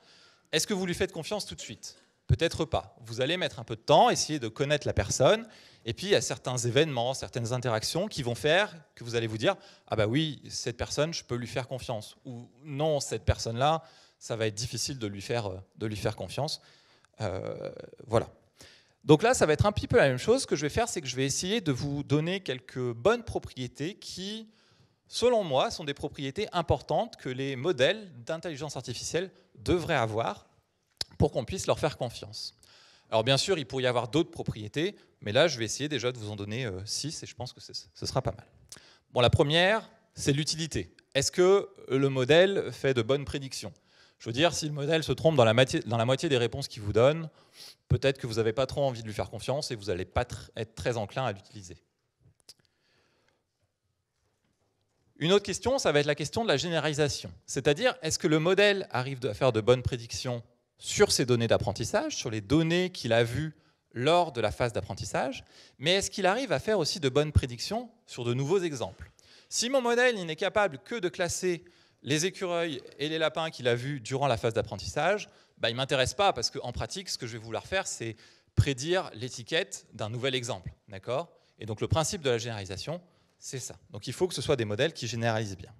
Speaker 1: est-ce que vous lui faites confiance tout de suite Peut-être pas. Vous allez mettre un peu de temps, essayer de connaître la personne, et puis il y a certains événements, certaines interactions qui vont faire que vous allez vous dire ah bah oui cette personne je peux lui faire confiance ou non cette personne là ça va être difficile de lui faire euh, de lui faire confiance. Euh, voilà. Donc là, ça va être un petit peu la même chose. Ce que je vais faire, c'est que je vais essayer de vous donner quelques bonnes propriétés qui, selon moi, sont des propriétés importantes que les modèles d'intelligence artificielle devraient avoir pour qu'on puisse leur faire confiance. Alors bien sûr, il pourrait y avoir d'autres propriétés, mais là, je vais essayer déjà de vous en donner 6 euh, et je pense que ce sera pas mal. Bon, la première, c'est l'utilité. Est-ce que le modèle fait de bonnes prédictions je veux dire, si le modèle se trompe dans la, moitié, des réponses qu'il vous donne, peut-être que vous n'avez pas trop envie de lui faire confiance et vous n'allez pas être très enclin à l'utiliser. Une autre question, ça va être la question de la généralisation. C'est-à-dire, est-ce que le modèle arrive à faire de bonnes prédictions sur ses données d'apprentissage, sur les données qu'il a vues lors de la phase d'apprentissage, mais est-ce qu'il arrive à faire aussi de bonnes prédictions sur de nouveaux exemples Si mon modèle n'est capable que de classer les écureuils et les lapins qu'il a vus durant la phase d'apprentissage, il bah, ils ne m'intéressent pas parce qu'en pratique, ce que je vais vouloir faire, c'est prédire l'étiquette d'un nouvel exemple. D'accord Et donc le principe de la généralisation, c'est ça. Donc il faut que ce soit des modèles qui généralisent bien.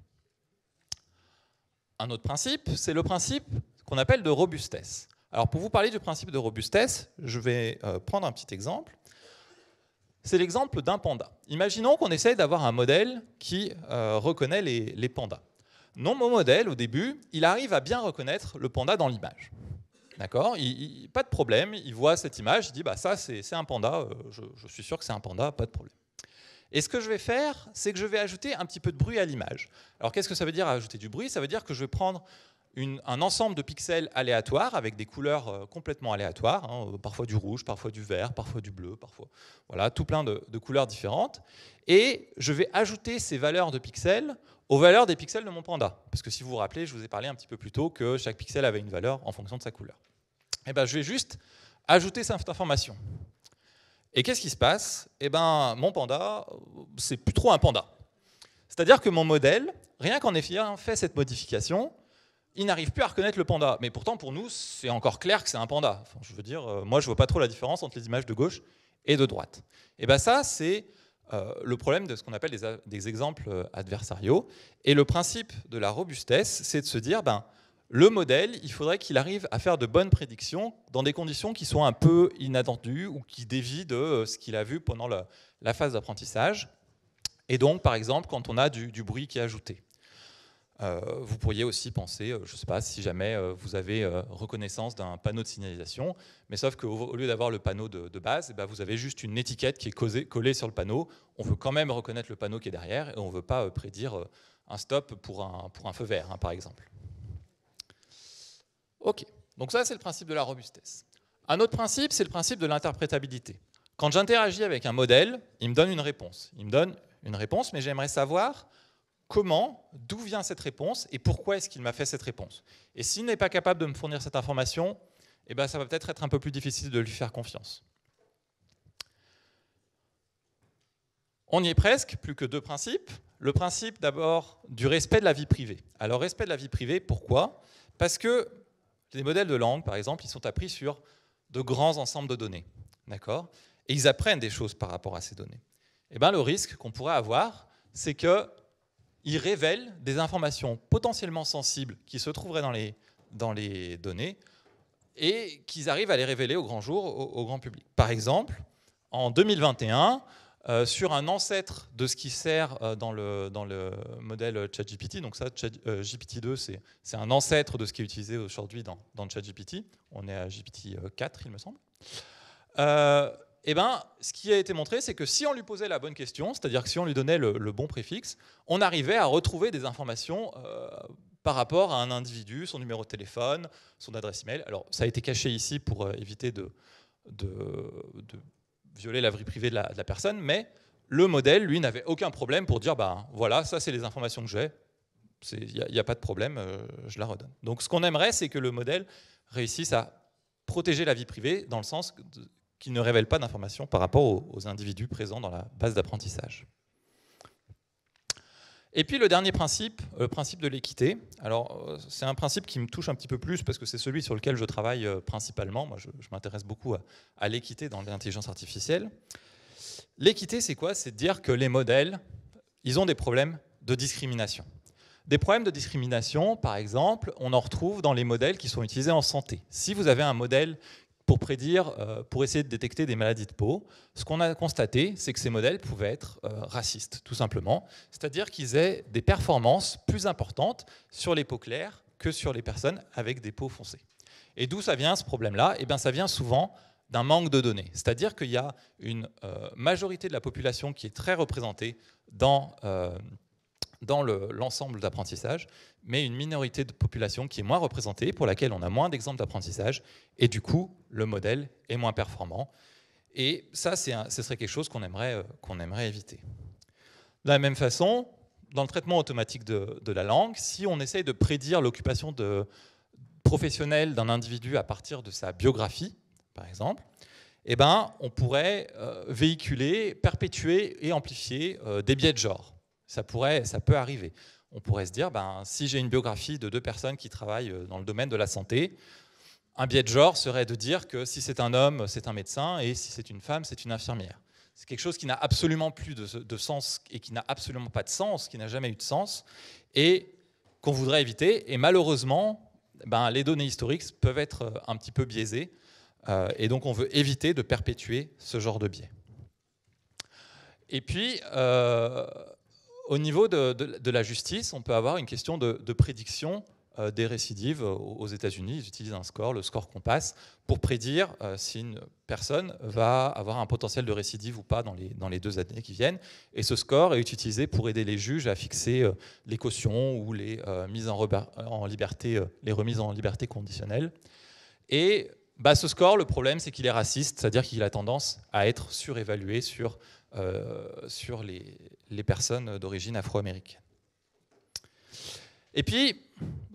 Speaker 1: Un autre principe, c'est le principe qu'on appelle de robustesse. Alors pour vous parler du principe de robustesse, je vais euh, prendre un petit exemple. C'est l'exemple d'un panda. Imaginons qu'on essaye d'avoir un modèle qui euh, reconnaît les pandas. Non, mon modèle, au début, il arrive à bien reconnaître le panda dans l'image. D'accord Pas de problème, il voit cette image, il dit bah, ça, c'est un panda, euh, je, suis sûr que c'est un panda, pas de problème. Et ce que je vais faire, c'est que je vais ajouter un petit peu de bruit à l'image. Alors qu'est-ce que ça veut dire ajouter du bruit Ça veut dire que je vais prendre un ensemble de pixels aléatoires avec des couleurs euh, complètement aléatoires, hein, euh, parfois du rouge, parfois du vert, parfois du bleu, parfois voilà, tout plein de couleurs différentes. Et je vais ajouter ces valeurs de pixels aux valeurs des pixels de mon panda. Parce que si vous vous rappelez, je vous ai parlé un petit peu plus tôt que chaque pixel avait une valeur en fonction de sa couleur. Et eh ben, je vais juste ajouter cette information. Et qu'est-ce qui se passe Et eh ben, mon panda, c'est plus trop un panda. C'est-à-dire que mon modèle, rien qu'en ayant hein, fait cette modification, il n'arrive plus à reconnaître le panda. Mais pourtant, pour nous, c'est encore clair que c'est un panda. Enfin, je veux dire, euh, moi, je vois pas trop la différence entre les images de gauche et de droite. Et eh ben ça, c'est euh, le problème de ce qu'on appelle des, exemples euh, adversariaux. Et le principe de la robustesse, c'est de se dire, ben, le modèle, il faudrait qu'il arrive à faire de bonnes prédictions dans des conditions qui sont un peu inattendues ou qui dévient de euh, ce qu'il a vu pendant la, phase d'apprentissage. Et donc, par exemple, quand on a du, du bruit qui est ajouté. Euh, vous pourriez aussi penser, euh, je ne sais pas, si jamais euh, vous avez reconnaissance d'un panneau de signalisation, mais sauf qu'au lieu d'avoir le panneau de, base, eh ben, vous avez juste une étiquette qui est collée sur le panneau. On veut quand même reconnaître le panneau qui est derrière et on ne veut pas prédire un stop pour un, feu vert, hein, par exemple. OK, donc ça c'est le principe de la robustesse. Un autre principe, c'est le principe de l'interprétabilité. Quand j'interagis avec un modèle, il me donne une réponse. Il me donne une réponse, mais j'aimerais savoir comment, d'où vient cette réponse et pourquoi est-ce qu'il m'a fait cette réponse. Et s'il n'est pas capable de me fournir cette information, eh ben, ça va peut-être être un peu plus difficile de lui faire confiance. On y est presque, plus que deux principes. Le principe d'abord du respect de la vie privée. Alors respect de la vie privée, pourquoi Parce que les modèles de langue, par exemple, ils sont appris sur de grands ensembles de données. D'accord Et ils apprennent des choses par rapport à ces données. Et eh ben, le risque qu'on pourrait avoir, c'est que ils révèlent des informations potentiellement sensibles qui se trouveraient dans les, dans les données et qu'ils arrivent à les révéler au grand jour, au, grand public. Par exemple, en 2021, euh, sur un ancêtre de ce qui sert euh, dans, le, dans le modèle ChatGPT. Donc ça, euh, GPT-2, c'est un ancêtre de ce qui est utilisé aujourd'hui dans, dans ChatGPT. On est à GPT-4, il me semble eh ben, ce qui a été montré, c'est que si on lui posait la bonne question, c'est-à-dire que si on lui donnait le, bon préfixe, on arrivait à retrouver des informations euh, par rapport à un individu, son numéro de téléphone, son adresse email. Alors, ça a été caché ici pour euh, éviter de, violer la vie privée de la, personne, mais le modèle, lui, n'avait aucun problème pour dire, bah, voilà, ça, c'est les informations que j'ai, il n'y a, pas de problème, euh, je la redonne. Donc, ce qu'on aimerait, c'est que le modèle réussisse à protéger la vie privée dans le sens qui ne révèle pas d'informations par rapport aux, individus présents dans la base d'apprentissage. Et puis le dernier principe, le euh, principe de l'équité. Alors euh, c'est un principe qui me touche un petit peu plus parce que c'est celui sur lequel je travaille euh, principalement. Moi, je, m'intéresse beaucoup à, l'équité dans l'intelligence artificielle. L'équité, c'est quoi C'est de dire que les modèles, ils ont des problèmes de discrimination. Des problèmes de discrimination, par exemple, on en retrouve dans les modèles qui sont utilisés en santé. Si vous avez un modèle pour prédire, euh, pour essayer de détecter des maladies de peau. Ce qu'on a constaté, c'est que ces modèles pouvaient être euh, racistes, tout simplement. C'est-à-dire qu'ils aient des performances plus importantes sur les peaux claires que sur les personnes avec des peaux foncées. Et d'où ça vient ce problème-là Eh bien, ça vient souvent d'un manque de données. C'est-à-dire qu'il y a une euh, majorité de la population qui est très représentée dans, dans l'ensemble d'apprentissage, mais une minorité de population qui est moins représentée, pour laquelle on a moins d'exemples d'apprentissage, et du coup, le modèle est moins performant. Et ça, ce serait quelque chose qu'on aimerait, euh, qu'on aimerait éviter. De la même façon, dans le traitement automatique de, la langue, si on essaye de prédire l'occupation professionnelle d'un individu à partir de sa biographie, par exemple, eh ben, on pourrait euh, véhiculer, perpétuer et amplifier euh, des biais de genre. Ça, pourrait, ça peut arriver. On pourrait se dire, ben, si j'ai une biographie de deux personnes qui travaillent euh, dans le domaine de la santé, un biais de genre serait de dire que si c'est un homme, c'est un médecin, et si c'est une femme, c'est une infirmière. C'est quelque chose qui n'a absolument plus de, sens et qui n'a absolument pas de sens, qui n'a jamais eu de sens, et qu'on voudrait éviter. Et malheureusement, ben, les données historiques peuvent être euh, un petit peu biaisées, euh, et donc on veut éviter de perpétuer ce genre de biais. Et puis, au niveau de, la justice, on peut avoir une question de, prédiction euh, des récidives aux États-Unis. Ils utilisent un score, le score qu'on passe, pour prédire euh, si une personne va avoir un potentiel de récidive ou pas dans les, deux années qui viennent. Et ce score est utilisé pour aider les juges à fixer euh, les cautions ou les mises en, liberté, les remises en liberté conditionnelles. Et bah, ce score, le problème, c'est qu'il est raciste, c'est-à-dire qu'il a tendance à être surévalué sur les, les personnes d'origine afro-américaine. Et puis,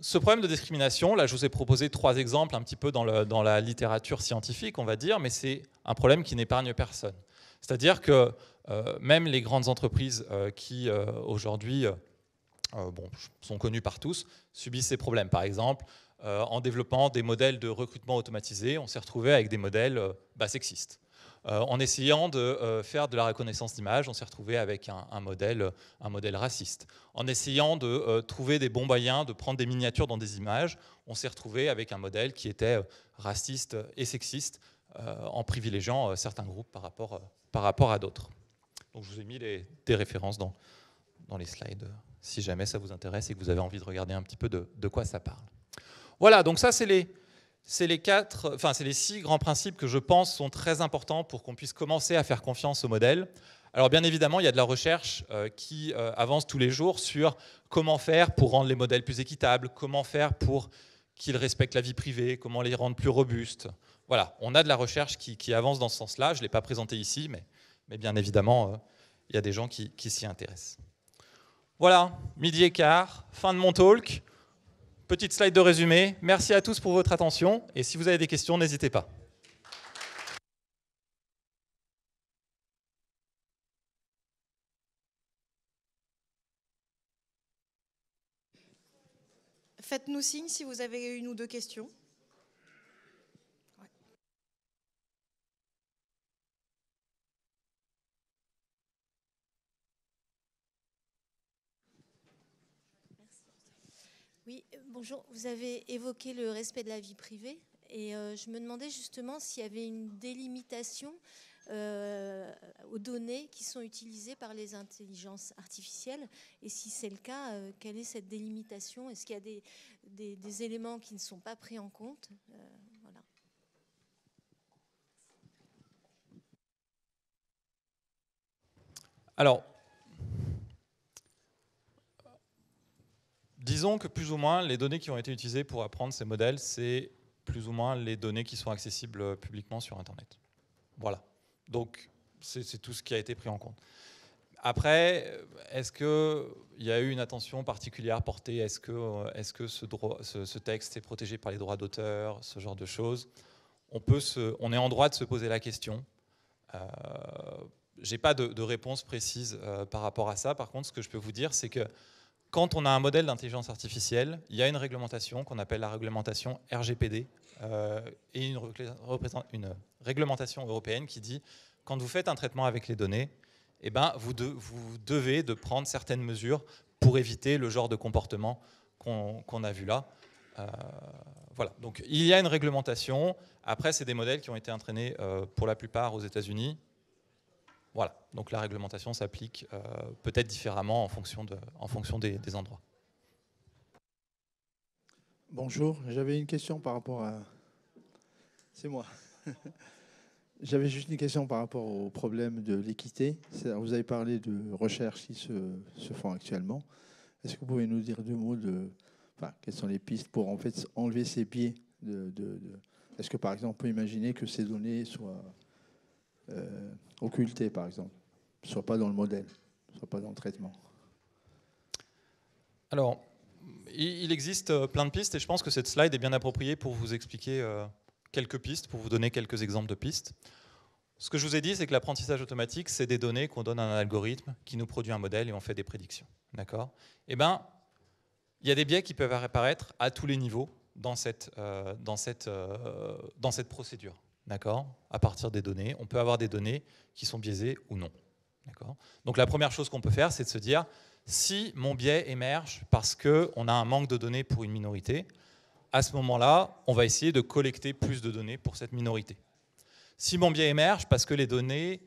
Speaker 1: ce problème de discrimination, là je vous ai proposé trois exemples un petit peu dans, la littérature scientifique, on va dire, mais c'est un problème qui n'épargne personne. C'est-à-dire que euh, même les grandes entreprises euh, qui euh, aujourd'hui sont connues par tous subissent ces problèmes. Par exemple, en développant des modèles de recrutement automatisé, on s'est retrouvé avec des modèles sexistes. Euh, en essayant de euh, faire de la reconnaissance d'image, on s'est retrouvé avec un, modèle, euh, un modèle raciste. En essayant de trouver des bons moyens de prendre des miniatures dans des images, on s'est retrouvé avec un modèle qui était raciste et sexiste, en privilégiant certains groupes par rapport, par rapport à d'autres. Donc je vous ai mis les, des références dans, dans les slides, si jamais ça vous intéresse et que vous avez envie de regarder un petit peu de, de quoi ça parle. Voilà, donc ça c'est les, c'est les quatre, enfin c'est les six grands principes que je pense sont très importants pour qu'on puisse commencer à faire confiance aux modèles. Alors bien évidemment, il y a de la recherche euh, qui euh, avance tous les jours sur comment faire pour rendre les modèles plus équitables, comment faire pour qu'ils respectent la vie privée, comment les rendre plus robustes. Voilà, on a de la recherche qui, avance dans ce sens-là. Je ne l'ai pas présenté ici, mais, mais bien évidemment, euh, il y a des gens qui, qui s'y intéressent. Voilà, midi et quart, fin de mon talk. Petite slide de résumé. Merci à tous pour votre attention et si vous avez des questions, n'hésitez pas. Faites-nous signe si vous avez une ou deux questions. Oui, bonjour. Vous avez évoqué le respect de la vie privée et euh, je me demandais justement s'il y avait une délimitation euh, aux données qui sont utilisées par les intelligences artificielles et si c'est le cas, euh, quelle est cette délimitation Est-ce qu'il y a des, éléments qui ne sont pas pris en compte voilà. Alors, Disons que plus ou moins les données qui ont été utilisées pour apprendre ces modèles, c'est plus ou moins les données qui sont accessibles euh, publiquement sur Internet. Voilà. Donc c'est tout ce qui a été pris en compte. Après, euh, est-ce qu'il y a eu une attention particulière portée Est-ce que, euh, est -ce, que ce, ce, texte est protégé par les droits d'auteur Ce genre de choses on, peut se, on est en droit de se poser la question. Euh, je n'ai pas de, réponse précise par rapport à ça. Par contre, ce que je peux vous dire, c'est que quand on a un modèle d'intelligence artificielle, il y a une réglementation qu'on appelle la réglementation RGPD euh, et une, une, réglementation européenne qui dit quand vous faites un traitement avec les données, eh ben, vous, vous devez de prendre certaines mesures pour éviter le genre de comportement qu'on a vu là. Euh, voilà, donc il y a une réglementation. Après, c'est des modèles qui ont été entraînés euh, pour la plupart aux États-Unis, voilà, donc la réglementation s'applique euh, peut-être différemment en fonction, en fonction des, endroits. Bonjour, j'avais une question par rapport à... C'est moi. J'avais juste une question par rapport au problème de l'équité. Vous avez parlé de recherches qui se, font actuellement. Est-ce que vous pouvez nous dire deux mots de enfin, quelles sont les pistes pour en fait enlever ces pieds de, Est-ce que par exemple on peut imaginer que ces données soient euh, par exemple, soit pas dans le modèle, soit pas dans le traitement Alors, il existe euh, plein de pistes et je pense que cette slide est bien appropriée pour vous expliquer euh, quelques pistes, pour vous donner quelques exemples de pistes. Ce que je vous ai dit, c'est que l'apprentissage automatique, c'est des données qu'on donne à un algorithme qui nous produit un modèle et on fait des prédictions. D'accord Eh bien, il y a des biais qui peuvent apparaître à tous les niveaux dans cette, euh, dans cette, dans cette procédure d'accord, à partir des données. On peut avoir des données qui sont biaisées ou non. D'accord Donc la première chose qu'on peut faire, c'est de se dire, si mon biais émerge parce qu'on a un manque de données pour une minorité, à ce moment-là, on va essayer de collecter plus de données pour cette minorité. Si mon biais émerge parce que les données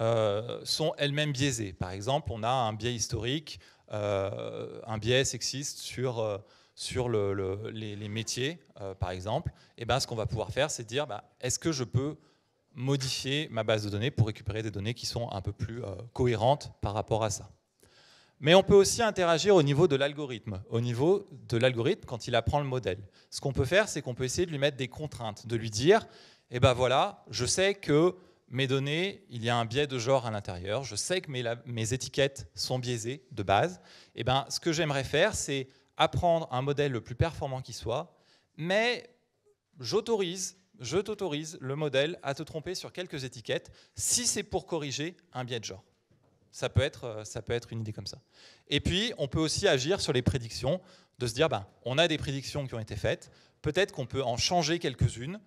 Speaker 1: euh, sont elles-mêmes biaisées, par exemple, on a un biais historique, euh, un biais sexiste sur... Euh, sur les, métiers, euh, par exemple, et eh ben, ce qu'on va pouvoir faire, c'est dire bah, est-ce que je peux modifier ma base de données pour récupérer des données qui sont un peu plus euh, cohérentes par rapport à ça. Mais on peut aussi interagir au niveau de l'algorithme, au niveau de l'algorithme quand il apprend le modèle. Ce qu'on peut faire, c'est qu'on peut essayer de lui mettre des contraintes, de lui dire, eh ben voilà, je sais que mes données, il y a un biais de genre à l'intérieur, je sais que mes, mes étiquettes sont biaisées de base, eh ben, ce que j'aimerais faire, c'est apprendre un modèle le plus performant qui soit, mais j'autorise, je t'autorise le modèle à te tromper sur quelques étiquettes si c'est pour corriger un biais de genre. Ça peut, être, euh, ça peut être une idée comme ça. Et puis, on peut aussi agir sur les prédictions, de se dire, ben, on a des prédictions qui ont été faites, peut-être qu'on peut en changer quelques-unes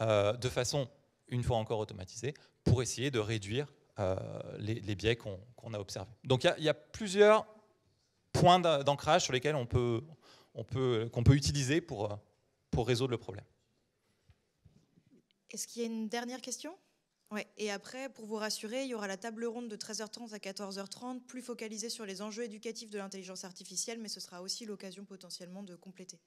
Speaker 1: euh, de façon, une fois encore automatisée, pour essayer de réduire euh, les, biais qu'on a observés. Donc, il y a plusieurs points d'ancrage sur lesquels on peut, on peut, qu'on peut utiliser pour, pour résoudre le problème. Est-ce qu'il y a une dernière question Et après, pour vous rassurer, il y aura la table ronde de 13h30 à 14h30, plus focalisée sur les enjeux éducatifs de l'intelligence artificielle, mais ce sera aussi l'occasion potentiellement de compléter.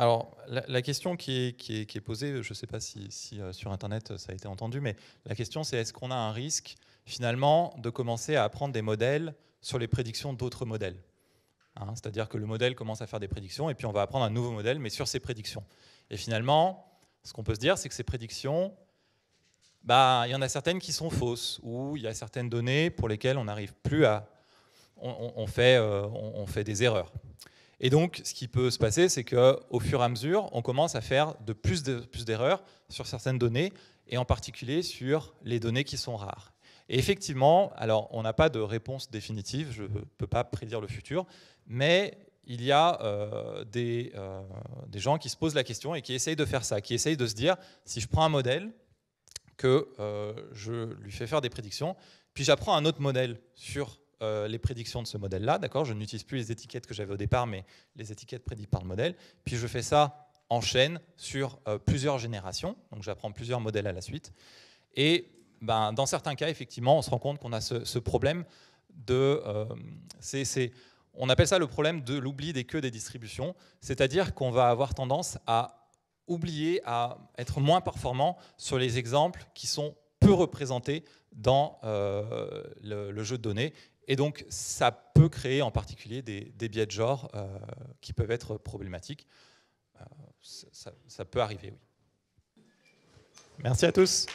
Speaker 1: Alors, la, question qui est, posée, je ne sais pas si, euh, sur Internet euh, ça a été entendu, mais la question c'est est-ce qu'on a un risque finalement de commencer à apprendre des modèles sur les prédictions d'autres modèles hein? C'est-à-dire que le modèle commence à faire des prédictions et puis on va apprendre un nouveau modèle, mais sur ces prédictions. Et finalement, ce qu'on peut se dire, c'est que ces prédictions, bah, il y en a certaines qui sont fausses, ou il y a certaines données pour lesquelles on n'arrive plus à... On, fait, euh, on fait des erreurs. Et donc, ce qui peut se passer, c'est qu'au fur et à mesure, on commence à faire de plus, de, plus d'erreurs sur certaines données, et en particulier sur les données qui sont rares. Et effectivement, alors on n'a pas de réponse définitive, je ne peux pas prédire le futur, mais il y a euh, des, euh, des, gens qui se posent la question et qui essayent de faire ça, qui essayent de se dire, si je prends un modèle, que euh, je lui fais faire des prédictions, puis j'apprends un autre modèle sur euh, les prédictions de ce modèle-là. D'accord, je n'utilise plus les étiquettes que j'avais au départ, mais les étiquettes prédites par le modèle. Puis je fais ça en chaîne sur euh, plusieurs générations. Donc j'apprends plusieurs modèles à la suite. Et ben, dans certains cas, effectivement, on se rend compte qu'on a ce, problème de. Euh, on appelle ça le problème de l'oubli des queues des distributions, c'est-à-dire qu'on va avoir tendance à oublier, à être moins performant sur les exemples qui sont peu représentés dans le, jeu de données et donc, ça peut créer en particulier des, biais de genre euh, qui peuvent être problématiques. Euh, ça peut arriver, oui. Merci à tous.